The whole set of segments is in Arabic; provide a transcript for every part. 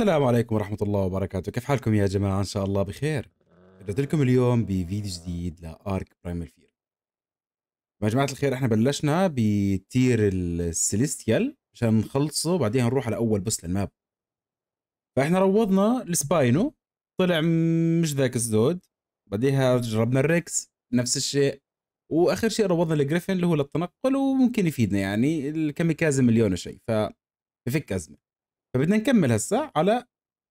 السلام عليكم ورحمة الله وبركاته كيف حالكم يا جماعة إن شاء الله بخير رجعت لكم اليوم بفيديو جديد لأرك برايمال فير يا جماعة الخير احنا بلشنا بتير السيليستيال عشان نخلصه وبعدين نروح على أول بوس للماب فاحنا روضنا السباينو طلع مش ذاك الزود بعديها جربنا الريكس نفس الشيء واخر شيء روضنا الجريفن اللي هو للتنقل وممكن يفيدنا يعني الكاميكازي مليون شيء ف بفك ازمه فبدنا نكمل هسا على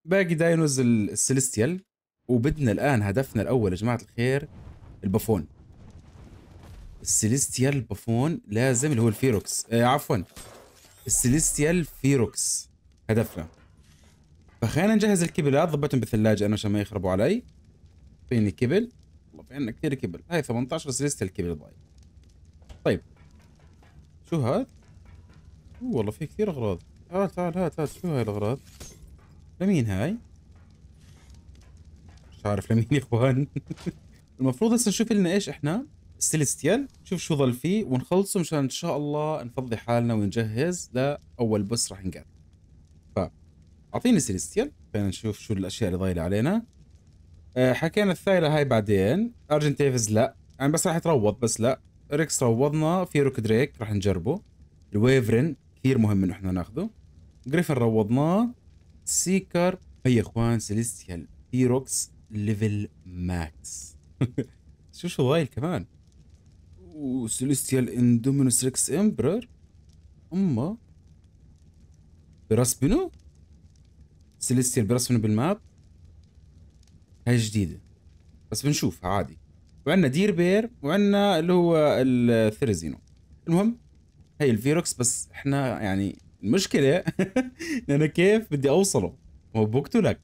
باقي داينوز السيليستيال وبدنا الان هدفنا الاول يا جماعه الخير البافون السيليستيال البافون لازم اللي هو الفيروكس آه عفوا السيليستيال فيروكس هدفنا فخلينا نجهز الكبلات ضبطهم بالثلاجه انا عشان ما يخربوا علي اعطيني كبل والله في عندنا كثير كبل هاي 18 سيليستيال كبل ضايع طيب شو هاد والله في كثير اغراض آه، تعال تعال هات هات شو هاي الاغراض لمين هاي مش عارف لمين يا اخوان المفروض هسه نشوف لنا ايش احنا سيليستيال نشوف شو ظل فيه ونخلصه مشان ان شاء الله نفضي حالنا ونجهز لاول بوس راح نقاتل ف اعطيني سيليستيال خلينا نشوف شو الاشياء اللي ضايله علينا أه حكينا الثايله هاي بعدين ارجنتيفز لا يعني بس راح يتروض بس لا ريكس روضنا في روك دريك راح نجربه الويفرن كثير مهم انه احنا ناخذه جريفن روضناه سيكر يا اخوان سيليستيال فيروكس ليفل ماكس شو شو وايل كمان وسيليستيال اندومينوس ريكس امبرر اما برسبنو سيليستيال برسبنو بالماب هاي جديدة بس بنشوفها عادي وعندنا دير بير وعندنا اللي هو الثريزينو المهم هي الفيروكس بس احنا يعني المشكلة ان انا كيف بدي اوصله هو بقتلك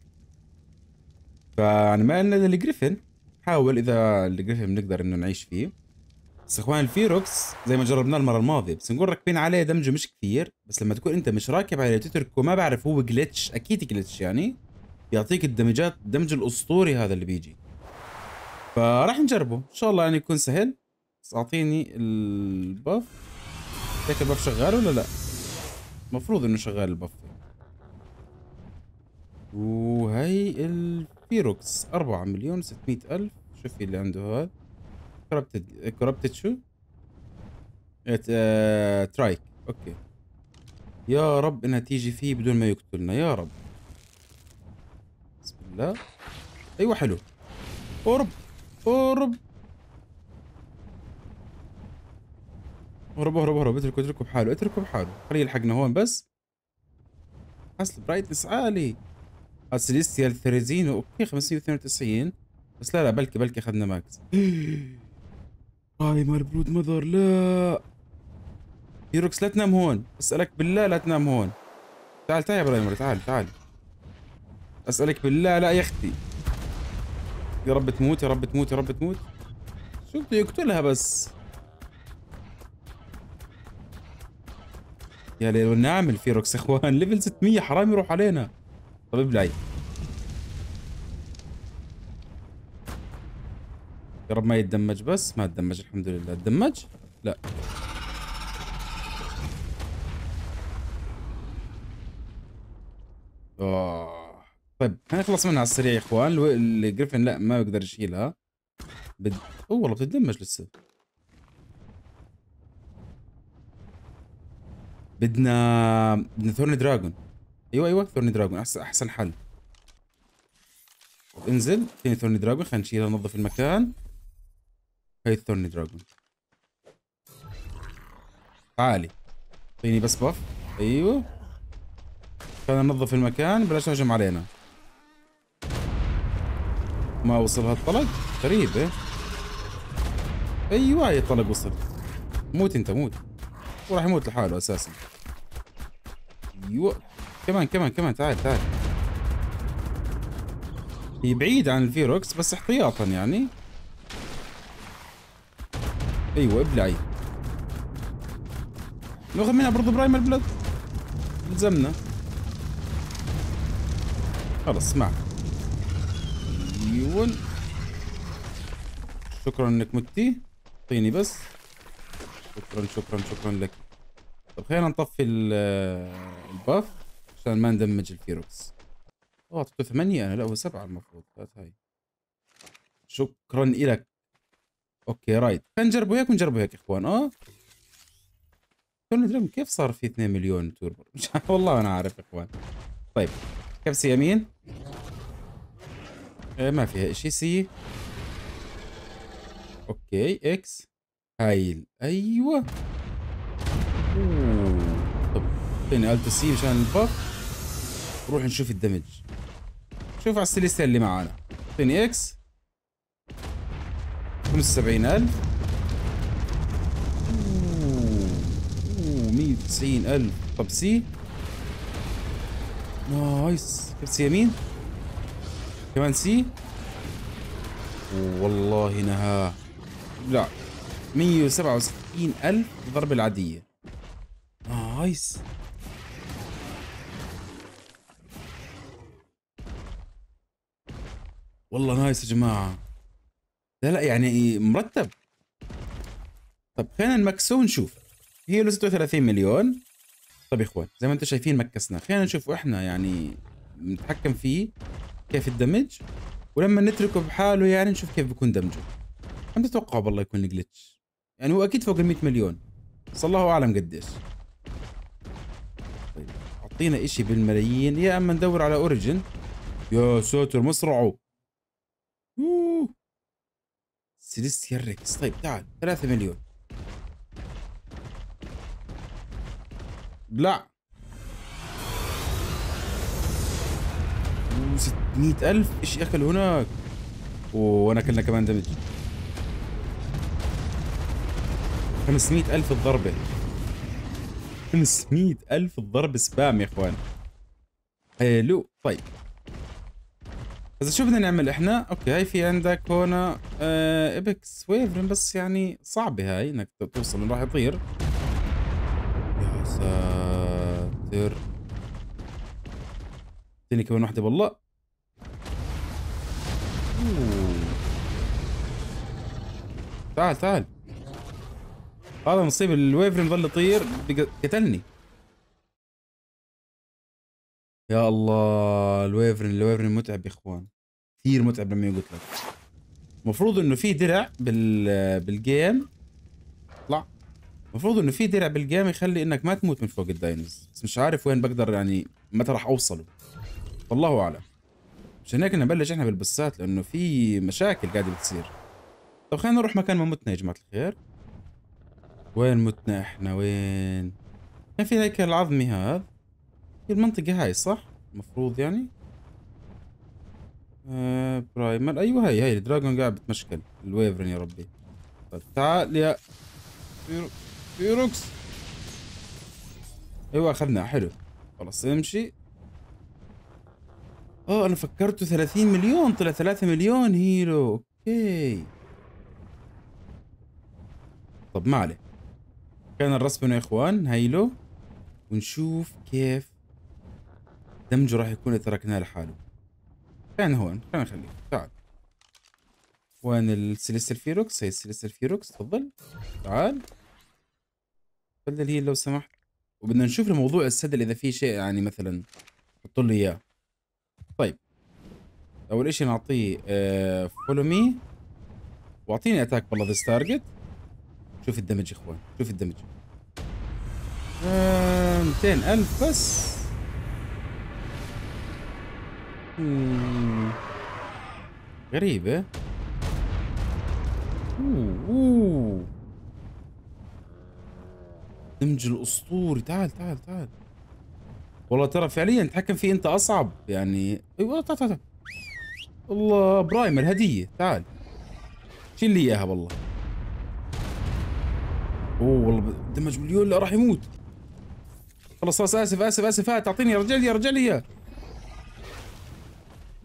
فانا ما قلنا للجريفن الجريفن حاول اذا الجريفن بنقدر انه نعيش فيه بس اخوان الفيروكس زي ما جربناه المرة الماضية بس نقول راكبين عليه دمجه مش كثير بس لما تكون انت مش راكب عليه تتركه ما بعرف هو جلتش اكيد جلتش يعني يعطيك الدمجات الدمج الاسطوري هذا اللي بيجي فراح نجربه ان شاء الله يعني يكون سهل بس اعطيني الباف هيك الباف شغال ولا لا المفروض انه شغال البفر وهي الفيروكس أربعة مليون ستمائة ألف شوفي اللي عنده هذا كربتد كربتد شو؟ اه... ترايك اوكي يا رب انها تيجي فيه بدون ما يقتلنا يا رب بسم الله ايوه حلو قرب قرب هربوا هربوا هربوا اتركوا اتركوا بحاله اتركوا بحاله خليه يلحقنا هون بس حصل برايتنس عالي سيليستيال 30 اوكي 592 بس لا لا بلكي بلكي اخذنا ماكس هاي مال برود ماذر لا هيروكس لا تنام هون اسالك بالله لا تنام هون تعال تعال يا برايمر تعال تعال اسالك بالله لا يا اختي يا رب تموت يا رب تموت يا رب تموت شو بده يقتلها بس يا ليل فيروكس يا اخوان ليفل 600 حرام يروح علينا طب ابلعي يا رب ما يتدمج بس ما تدمج الحمد لله تدمج لا اوه طيب خلينا نخلص منها على السريع يا اخوان الجريفن لا ما بقدر يشيلها بد... اوه والله بتدمج لسه بدنا بدنا ثورن دراجون ايوه ايوه ثورن دراجون احسن احسن حل انزل فين ثورن دراجون خلينا نشيلها ننظف المكان هاي ثورن دراجون تعالي اعطيني بس بف ايوه خلينا ننظف المكان بلاش هجم علينا ما وصل هالطلق غريبة ايوه هي الطلق وصل موت انت موت وراح يموت لحاله اساسا ايوه كمان كمان كمان تعال تعال هي بعيد عن الفيروكس بس احتياطا يعني ايوه ابلعي ناخذ منها برضه برايمر بلد الزمنا خلص اسمع ايوه شكرا انك متي اعطيني بس شكرا شكرا شكرا لك طب خلينا نطفي الباف عشان ما ندمج الفيروكس اوه اعطيته ثمانية انا لا هو سبعة المفروض هات هاي شكرا لك اوكي رايت خلينا نجربه هيك ونجربه هيك اخوان اه كيف صار في 2 مليون توربو مش والله انا عارف اخوان طيب كبسة سي يمين إيه، ما فيها شيء سي اوكي اكس هايل ايوه أوه. طب فين إيه، الت سي مشان الباف نروح نشوف الدمج شوف على السيليستيا اللي معانا فين اكس 75000 اوه 190000 طب سي نايس جبت سي يمين كمان سي والله نها لا 167 ألف ضرب العادية نايس والله نايس يا جماعة لا لا يعني مرتب طب خلينا نمكسه ونشوف هي له 36 مليون طب يا اخوان زي ما انتم شايفين مكسنا خلينا نشوف احنا يعني نتحكم فيه كيف الدمج ولما نتركه بحاله يعني نشوف كيف بيكون دمجه عم تتوقعوا بالله يكون جلتش يعني هو اكيد فوق ال 100 مليون بس الله اعلم قديش طيب اعطينا اشي بالملايين يا اما ندور على اوريجن يا ساتر مسرعه سيليستيا ريكس طيب تعال 3 مليون لا 600 ألف إيش أكل هناك وأنا كلنا كمان دمج 500 ألف الضربة 500 ألف سبام يا اخوان حلو طيب اذا شو بدنا نعمل احنا اوكي هاي في عندك هون اه ابكس ويفرن بس يعني صعبة هاي انك توصل راح يطير يا ساتر اعطيني كمان واحدة بالله تعال تعال هذا نصيب الويفرن ظل يطير قتلني يا الله الويفرن الويفرن متعب يا اخوان كثير متعب لما يقتلك المفروض انه في درع بال بالجيم اطلع المفروض انه في درع بالجيم يخلي انك ما تموت من فوق الداينز بس مش عارف وين بقدر يعني متى راح اوصله والله اعلم عشان هيك نبلش احنا بالبسات لانه في مشاكل قاعده بتصير طب خلينا نروح مكان ما متنا يا جماعه الخير وين متنا احنا وين كان في هيكل العظمي هذا في المنطقة هاي صح المفروض يعني آه برايمر ايوه هاي هاي الدراجون قاعد بتمشكل الويفرن يا ربي طيب تعال يا فيروكس ايوه اخذنا حلو خلاص امشي اه انا فكرته 30 مليون طلع 3 مليون هيرو اوكي طب ما عليه كان الرسمنا يا اخوان هيلو ونشوف كيف دمجه راح يكون اذا تركناه لحاله كان هون خلينا نخليه تعال وين السلسل فيروكس هي السلسل فيروكس تفضل تعال تفضل هي لو سمحت وبدنا نشوف الموضوع السدل اذا في شيء يعني مثلا حط لي اياه طيب اول اشي نعطيه فولو آه، مي واعطيني اتاك بالله ذا تارجت شوف الدمج يا اخوان شوف الدمج 200000 آه، بس غريبة إيه؟ اوه اوه دمج الاسطوري تعال تعال تعال والله ترى فعليا تحكم فيه انت اصعب يعني اي أيوة، والله تعال تعال الله برايمر هدية تعال شيل لي اياها والله اوه والله دمج مليون لا راح يموت خلاص خلاص اسف اسف اسف هات اعطيني رجع لي رجع لي اياه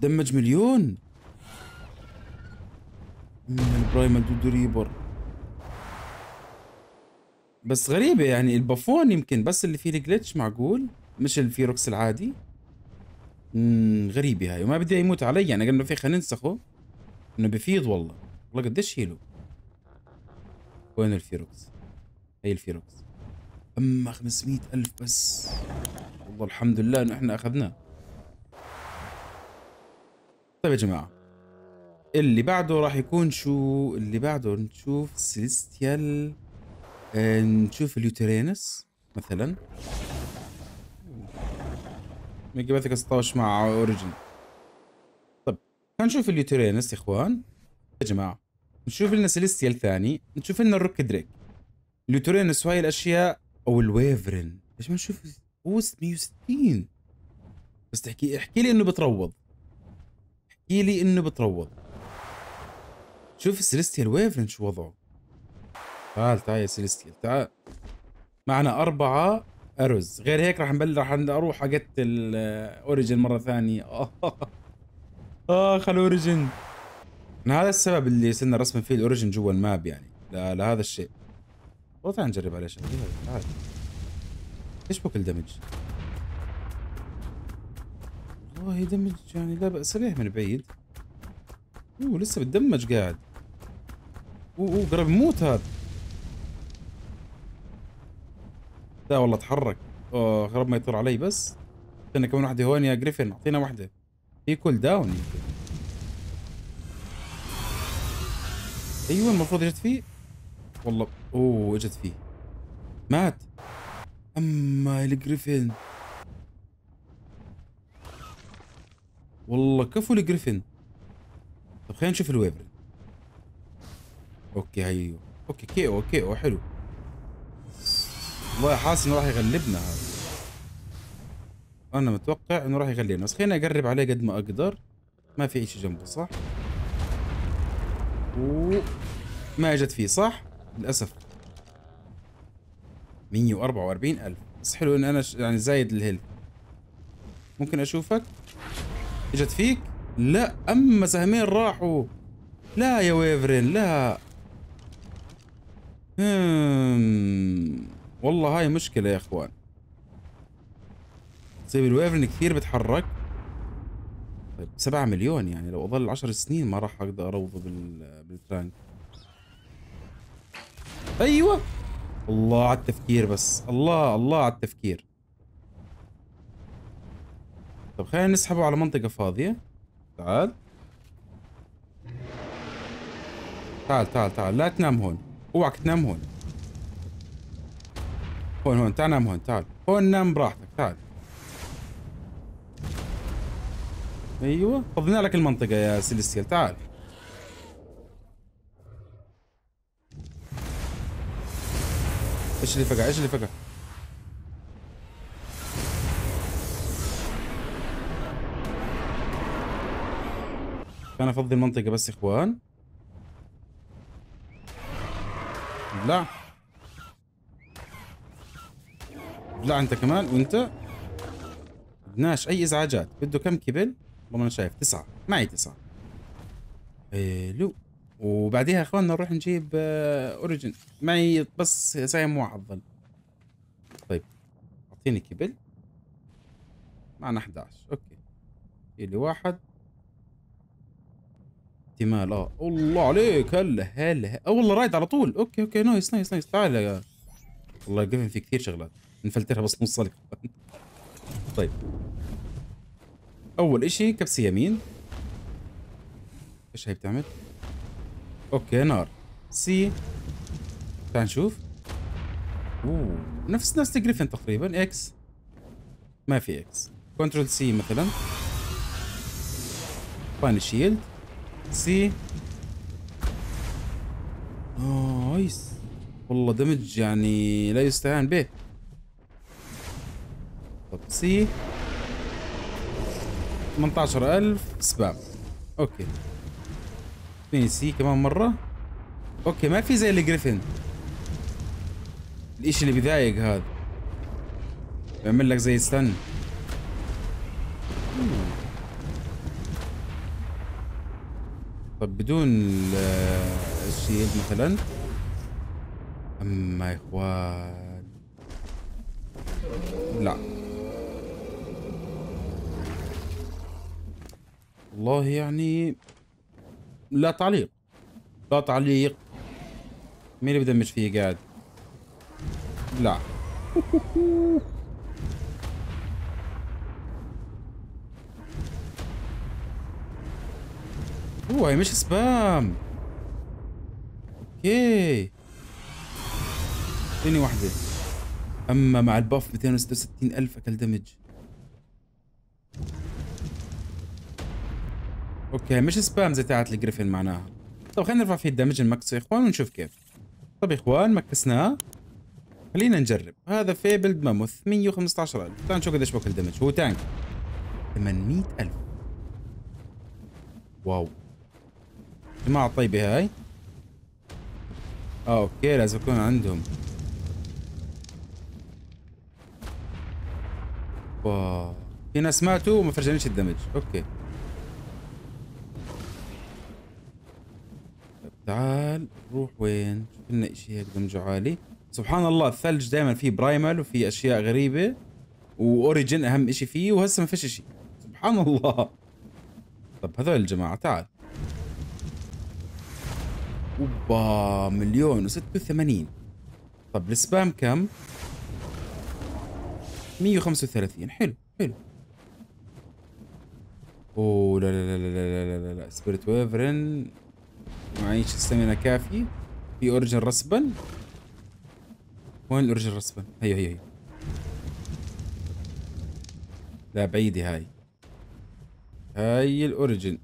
دمج مليون من برايمال دودو ريبر بس غريبة يعني البافون يمكن بس اللي فيه الجلتش معقول مش الفيروكس العادي امم غريبة هاي وما بدي يموت علي يعني قلنا في خلينا ننسخه انه بفيض والله والله قديش هيلو وين الفيروكس هي الفيروس اما 500 الف بس والله الحمد لله انه احنا اخذناه طيب يا جماعه اللي بعده راح يكون شو اللي بعده نشوف سيليستيال آه، نشوف اليوترينس مثلا ميجابيثيك 16 مع اوريجن طيب، خلينا نشوف اليوترينس يا اخوان يا جماعه نشوف لنا سيليستيال ثاني نشوف لنا الروك دريك لترين وهي الاشياء او الويفرن ليش ما نشوف هو 160 بس تحكي احكي لي انه بتروض احكي لي انه بتروض شوف السيليستيال ويفرن شو وضعه تعال تعال يا سيليستيال تعال معنا أربعة أرز غير هيك راح نبلش راح أروح أقتل أوريجن مرة ثانية آه, آه الأوريجن أوريجن هذا السبب اللي صرنا رسم فيه الأوريجن جوا الماب يعني لهذا الشيء والله تعال نجرب عليه شغله تعال ايش بكل دمج؟ والله دمج يعني لا بأس به من بعيد اوه لسه بتدمج قاعد اوه اوه قرب يموت هذا لا والله تحرك اوه قرب ما يطير علي بس استنى كمان واحدة هون يا جريفن اعطينا واحدة في كول داون يمكن ايوه المفروض اجت فيه والله اوه اجت فيه مات اما الجريفن والله كفو الجريفن طب خلينا نشوف الويبر اوكي هيو اوكي كي او حلو والله حاسس انه راح يغلبنا هذا انا متوقع انه راح يغلبنا بس خليني اقرب عليه قد ما اقدر ما في شيء جنبه صح و ما اجت فيه صح للاسف 144000 بس حلو ان انا يعني زايد الهيلث ممكن اشوفك اجت فيك لا اما سهمين راحوا لا يا ويفرين لا هم. والله هاي مشكلة يا اخوان سيب الويفرن كثير بتحرك طيب سبعة مليون يعني لو اضل عشر سنين ما راح اقدر اروضه بال... بالتانك ايوه الله على التفكير بس الله الله على التفكير طب خلينا نسحبه على منطقة فاضية تعال تعال تعال تعال لا تنام هون اوعك تنام هون هون هون تعال نام هون تعال هون نام براحتك تعال ايوه فضينا لك المنطقة يا سيليستيال تعال ايش اللي فقع ايش اللي فقع انا افضي المنطقه بس يا اخوان لا لا انت كمان وانت بدناش اي ازعاجات بده كم كبل والله انا شايف تسعة معي تسعة حلو وبعديها يا اخواننا نروح نجيب اوريجن آه، معي بس زي مو الظل طيب اعطيني كبل معنا 11 اوكي اللي واحد احتمال اه الله عليك هلا هلا هل. اه والله رايد على طول اوكي اوكي نايس نايس نايس تعال يا والله جيفن في كثير شغلات نفلترها بس نص طيب اول اشي كبسه يمين ايش هي بتعمل؟ اوكي نار سي تعال نشوف اوه نفس نفس الجريفن تقريبا اكس ما في اكس كنترول سي مثلا فان شيلد سي نايس والله دمج يعني لا يستهان به طب سي 18000 سبام اوكي بي سي كمان مره اوكي ما في زي الجريفن الاشي اللي بيضايق هذا بيعمل لك زي ستن طب بدون الشيلد آه، مثلا اما يا اخوان لا والله يعني لا تعليق لا تعليق مين اللي بدمج فيه قاعد لا هو مش سبام اوكي اديني واحدة اما مع الباف 266 الف اكل دمج اوكي مش سبام زي تاعت الجريفن معناها طب خلينا نرفع فيه الدمج نمكسه يا اخوان ونشوف كيف طب يا اخوان مكسناه خلينا نجرب هذا فيبلد ماموث 115000 تعال نشوف قديش بكل دمج هو تانك 800000 واو جماعة طيبة هاي اه اوكي لازم يكون عندهم واو في ناس ماتوا وما فرجانيش الدمج اوكي تعال روح وين شوف لنا شيء هيك دمجه عالي سبحان الله الثلج دائما فيه برايمال وفي اشياء غريبه واوريجن اهم شيء فيه وهسه ما فيش شيء سبحان الله طب هذول الجماعه تعال اوبا مليون و86 طب السبام كم 135 حلو حلو اوه لا لا لا لا لا لا لا, لا. سبيريت ويفرن معيش السمنة كافي في اورجن رسبا وين الاورجن رسبا هي هي هي لا بعيدة هاي هاي الاورجن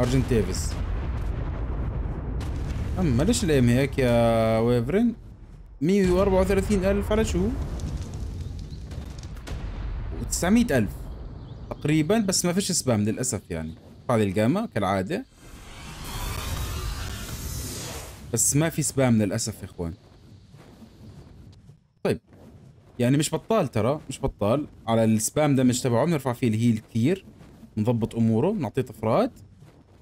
اورجن تيفز اما ليش الايم هيك يا ويفرن 134 الف على شو و 900 الف تقريبا بس ما فيش سبام للاسف يعني طالع الجاما كالعاده بس ما في سبام للاسف يا اخوان طيب يعني مش بطال ترى مش بطال على السبام دمج تبعه بنرفع فيه الهيل كثير بنظبط اموره بنعطيه طفرات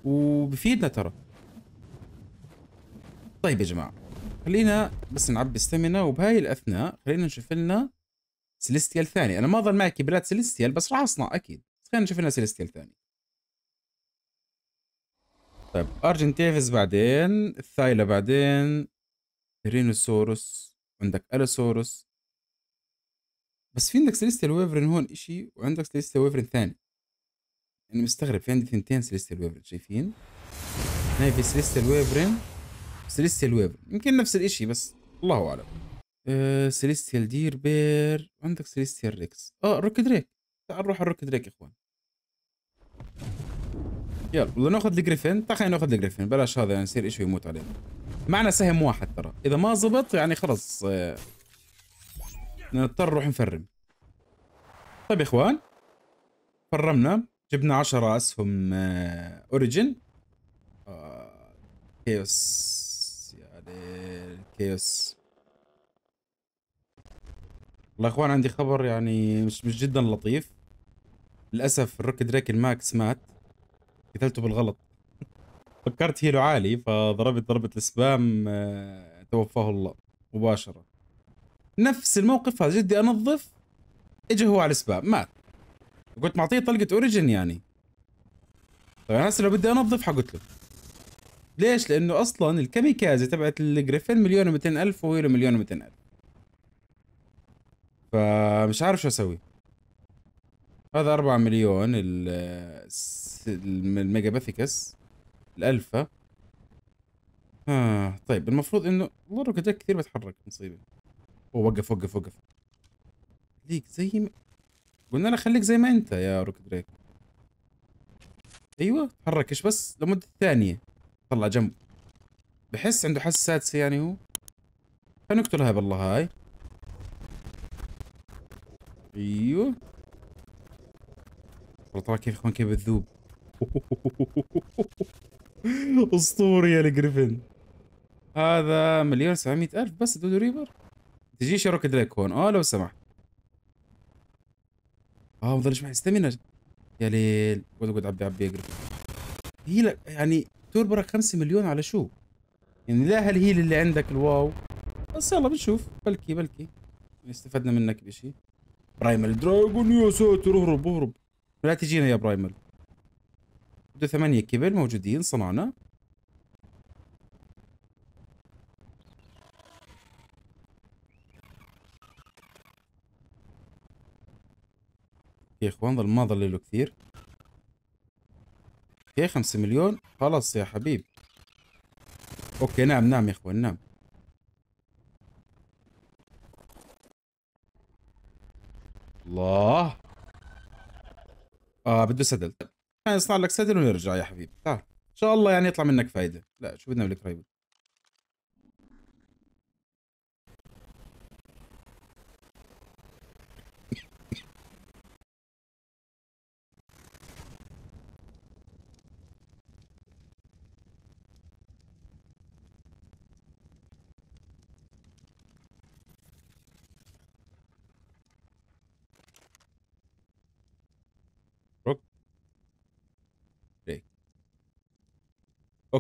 وبفيدنا ترى طيب يا جماعه خلينا بس نعبي ستامينا وبهاي الاثناء خلينا نشوف لنا سيليستيال ثاني انا ما ظل معي كبلات سيليستيال بس راح اصنع اكيد خلينا نشوف لنا سيليستيال ثاني طيب ارجنتيفز بعدين الثايلا بعدين رينوسورس عندك الوسورس بس في عندك سيليستيال ويفرن هون اشي وعندك سيليستيال ويفرن ثاني انا مستغرب في عندي ثنتين سيليستيال ويفرن شايفين هاي في سيليستيال ويفرن سيليستيال ويفرن يمكن نفس الاشي بس الله اعلم أه سيليستيال دير بير عندك سيليستيال ريكس اه روك دريك تعال نروح على روك دريك يا اخوان يلا بدنا ناخذ الجريفن طيب، تخيل خلينا ناخذ الجريفن بلاش هذا نصير يعني شيء يموت علينا معنا سهم واحد ترى اذا ما زبط يعني خلص آه، نضطر نروح نفرم طيب يا اخوان فرمنا جبنا 10 اسهم آه اوريجن آه، كيوس يا كيوس والله يا اخوان عندي خبر يعني مش مش جدا لطيف للاسف الروك دراكن ماكس مات قتلته بالغلط فكرت هيلو عالي فضربت ضربة السبام آه، توفاه الله مباشرة نفس الموقف هذا جدي انظف اجى هو على السبام مات قلت معطيه طلقة اوريجن يعني طبعا هسه لو بدي انظف حقلت له ليش؟ لانه اصلا الكاميكازي تبعت الجريفين مليون و 200 ألف وهيلو مليون و 200 ألف فمش عارف شو اسوي هذا 4 مليون الميجاباثيكس الالفا آه طيب المفروض انه والله الركجات كثير بتحرك مصيبه وقف وقف وقف ليك زي ما قلنا لك خليك زي ما انت يا روك دريك ايوه تحركش بس لمده ثانيه طلع جنبه بحس عنده حس سادسه يعني هو فنقتلها بالله هاي ايوه ترى كيف اخوان كيف بتذوب اسطوري يا الجريفن هذا مليون سبعمية ألف بس دودو ريبر تجي روك دريك هون اه لو سمحت اه ما ظلش معي استمنى يا ليل اقعد اقعد عبي عبي يا جريفن هي لا يعني توربرك خمسة مليون على شو؟ يعني لا هل هي اللي عندك الواو بس يلا بنشوف بلكي بلكي استفدنا منك بشيء برايمال دراجون يا ساتر اهرب اهرب لا تجينا يا برايمر بده ثمانية كبل موجودين صنعنا يا اخوان ظل ما ظل له كثير اوكي خمسة مليون خلاص يا حبيبي اوكي نعم نعم يا اخوان نعم الله اه بده سدل خلينا طيب، يصنع لك سدل ويرجع يا حبيبي تعال ان شاء الله يعني يطلع منك فايده لا شو بدنا بالكريبل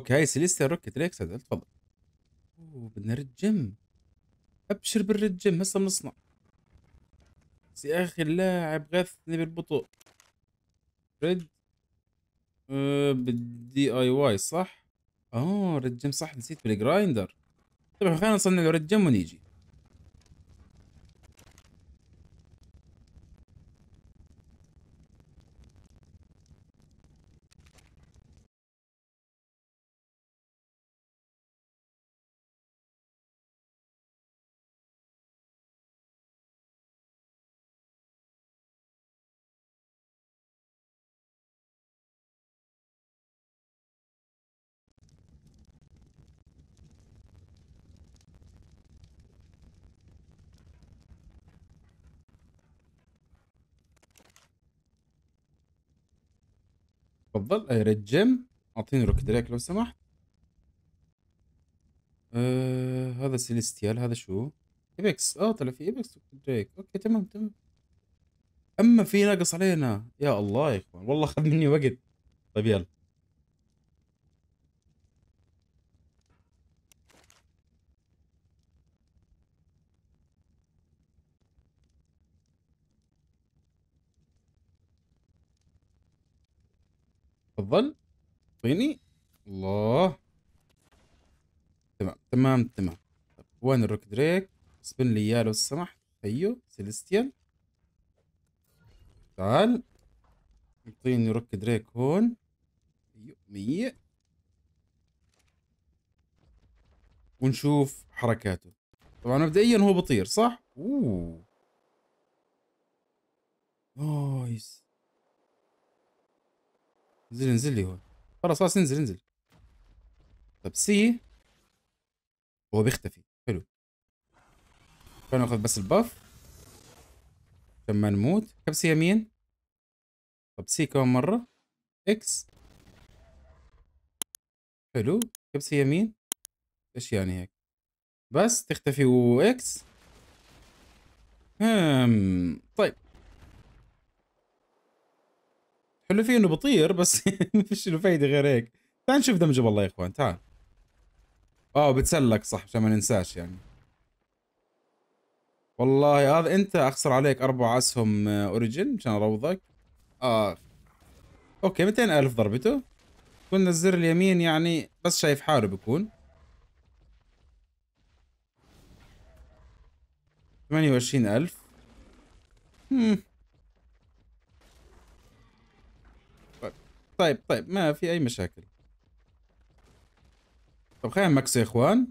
اوكي هاي روكيت روكت الاكسد تفضل اوه بدنا ريد جيم ابشر بالريد جيم هسه بنصنع يا اخي اللاعب غثني بالبطء ريد أه بالدي اي واي صح اه ريد جيم صح نسيت بالجرايندر طيب خلينا نصنع له ريد جيم ونيجي تفضل آه، ريد جيم اعطيني روك دريك لو سمحت آه هذا سيليستيال هذا شو ايبكس اه طلع في ايبكس روك دريك اوكي تمام تمام اما في ناقص علينا يا الله يا اخوان والله اخذ مني وقت طيب يلا تفضل اعطيني الله تمام تمام تمام وين الروك دريك سبن لي اياه لو سمحت هيو أيوه، سيليستيان تعال اعطيني روك دريك هون هيو أيوه، مية ونشوف حركاته طبعا مبدئيا هو بطير صح؟ اوه نايس انزل انزل لي هو خلاص خلاص انزل انزل طب سي هو بيختفي حلو ناخذ بس الباف عشان ما نموت كبسة يمين طب سي كمان مرة اكس حلو كبسة يمين ايش يعني هيك بس تختفي واكس هم طيب حلو فيه انه بطير بس ما فيش له فايده غير هيك تعال نشوف دمجه والله يا اخوان تعال اه بتسلك صح عشان ما ننساش يعني والله هذا انت اخسر عليك اربع اسهم آه، اوريجن مشان اروضك اه اوكي 200000 ضربته كنا الزر اليمين يعني بس شايف حاله بكون 28000 همم طيب طيب ما في أي مشاكل طب خلينا نمكس يا إخوان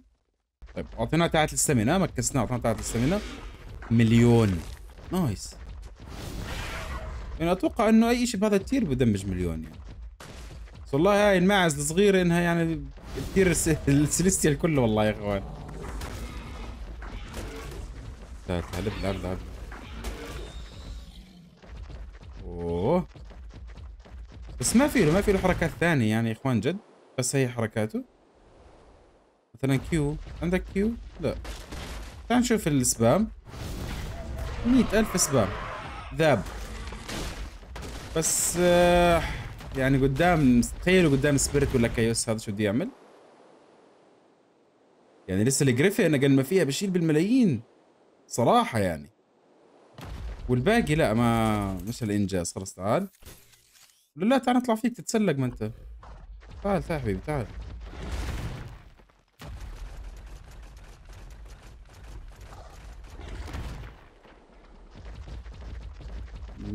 طيب أعطيناه تاعت السمنة مكسناه أعطيناه تاعت السمنة مليون نايس يعني أتوقع إنه أي شيء بهذا التير بدمج مليون يعني بس والله هاي الماعز الصغيرة إنها يعني بتطير السيليستيال كله والله يا إخوان لا تعلب لا لا بس ما في له ما في له حركات ثانية يعني يا اخوان جد بس هي حركاته مثلا كيو عندك كيو لا تعال نشوف السبام مئة ألف سبام ذاب بس آه يعني قدام تخيلوا قدام سبيريت ولا كايوس هذا شو بده يعمل يعني لسه انا اقل ما فيها بشيل بالملايين صراحه يعني والباقي لا ما مش الانجاز خلص تعال لا تعال نطلع فيك تتسلق ما انت تعال تعال حبيبي تعال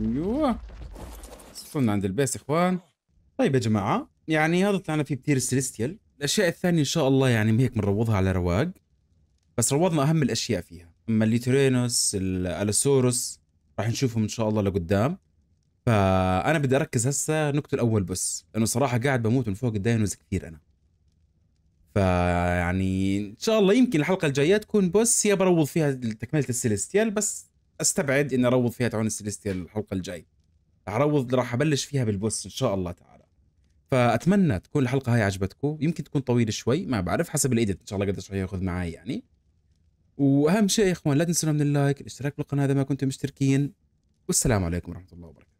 ايوه وصلنا عند البيس اخوان طيب يا جماعه يعني هذا طلعنا فيه بتير سيليستيال الاشياء الثانيه ان شاء الله يعني هيك بنروضها على رواق بس روضنا اهم الاشياء فيها اما اليوترينوس الالوسورس راح نشوفهم ان شاء الله لقدام فانا بدي اركز هسه نقطة الاول بس انه صراحه قاعد بموت من فوق الداينوز كثير انا فيعني ان شاء الله يمكن الحلقه الجايه تكون بس يا بروض فيها تكمله السيليستيال بس استبعد اني اروض فيها تعون السيليستيال الحلقه الجاي اروض راح ابلش فيها بالبوس ان شاء الله تعالى فاتمنى تكون الحلقه هاي عجبتكم يمكن تكون طويله شوي ما بعرف حسب الايديت ان شاء الله قديش ياخذ معي يعني واهم شيء يا اخوان لا تنسونا من اللايك الاشتراك بالقناه اذا ما كنتم مشتركين والسلام عليكم ورحمه الله وبركاته